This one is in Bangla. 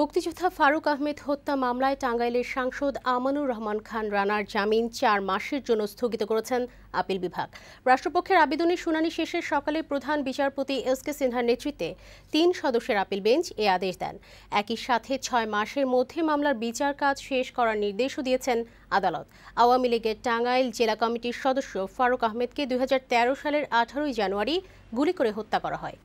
মুক্তিযোদ্ধা ফারুক আহমেদ হত্যা মামলায় টাঙ্গাইলের সাংসদ আমানুর রহমান খান রানার জামিন চার মাসের জন্য স্থগিত করেছেন আপিল বিভাগ রাষ্ট্রপক্ষের আবেদনের শুনানি শেষে সকালে প্রধান বিচারপতি এস কে সিনহার নেতৃত্বে তিন সদস্যের আপিল বেঞ্চ এ আদেশ দেন একই সাথে ছয় মাসের মধ্যে মামলার বিচার কাজ শেষ করার নির্দেশও দিয়েছেন আদালত আওয়ামী লীগের টাঙ্গাইল জেলা কমিটির সদস্য ফারুক আহমেদকে দুই সালের আঠারোই জানুয়ারি গুলি করে হত্যা করা হয়